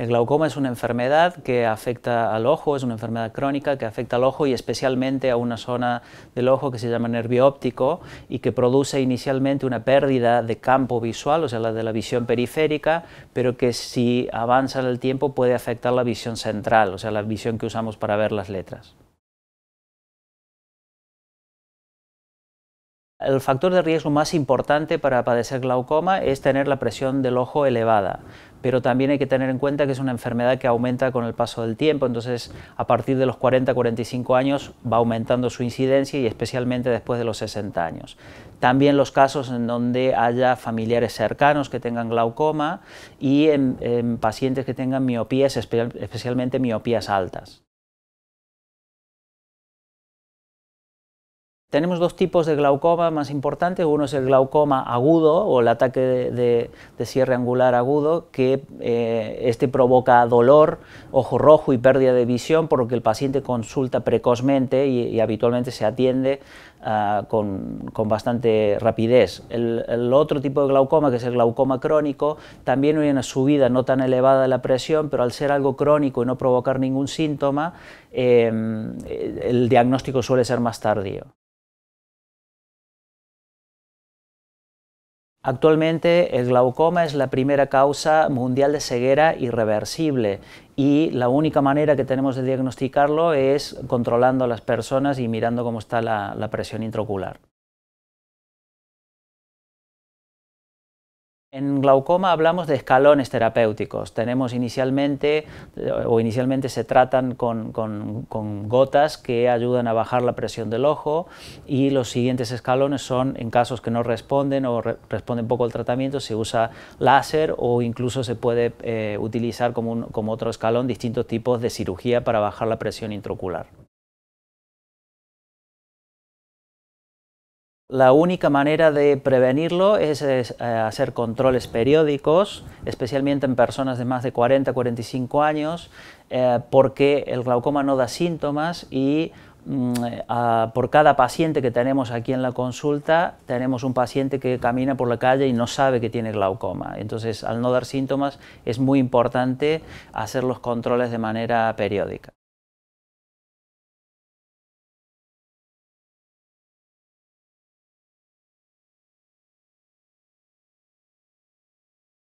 El glaucoma es una enfermedad que afecta al ojo, es una enfermedad crónica que afecta al ojo y especialmente a una zona del ojo que se llama nervio óptico y que produce inicialmente una pérdida de campo visual, o sea, la de la visión periférica, pero que si avanza el tiempo puede afectar la visión central, o sea, la visión que usamos para ver las letras. El factor de riesgo más importante para padecer glaucoma es tener la presión del ojo elevada, pero también hay que tener en cuenta que es una enfermedad que aumenta con el paso del tiempo, entonces a partir de los 40-45 años va aumentando su incidencia y especialmente después de los 60 años. También los casos en donde haya familiares cercanos que tengan glaucoma y en, en pacientes que tengan miopías, especialmente miopías altas. Tenemos dos tipos de glaucoma más importantes. Uno es el glaucoma agudo o el ataque de, cierre angular agudo, que eh, este provoca dolor, ojo rojo y pérdida de visión, por lo que el paciente consulta precozmente y, habitualmente se atiende ah, con, bastante rapidez. El, otro tipo de glaucoma, que es el glaucoma crónico, también hay una subida no tan elevada de la presión, pero al ser algo crónico y no provocar ningún síntoma, eh, el diagnóstico suele ser más tardío. Actualmente el glaucoma es la primera causa mundial de ceguera irreversible y la única manera que tenemos de diagnosticarlo es controlando a las personas y mirando cómo está la, presión intraocular. En glaucoma hablamos de escalones terapéuticos. Tenemos inicialmente, o inicialmente se tratan con, gotas que ayudan a bajar la presión del ojo y los siguientes escalones son en casos que no responden o responden poco al tratamiento, se usa láser o incluso se puede eh, utilizar como, como otro escalón distintos tipos de cirugía para bajar la presión intraocular. La única manera de prevenirlo es, eh, hacer controles periódicos, especialmente en personas de más de 40, 45 años, eh, porque el glaucoma no da síntomas y mm, por cada paciente que tenemos aquí en la consulta, tenemos un paciente que camina por la calle y no sabe que tiene glaucoma. Entonces, al no dar síntomas, es muy importante hacer los controles de manera periódica.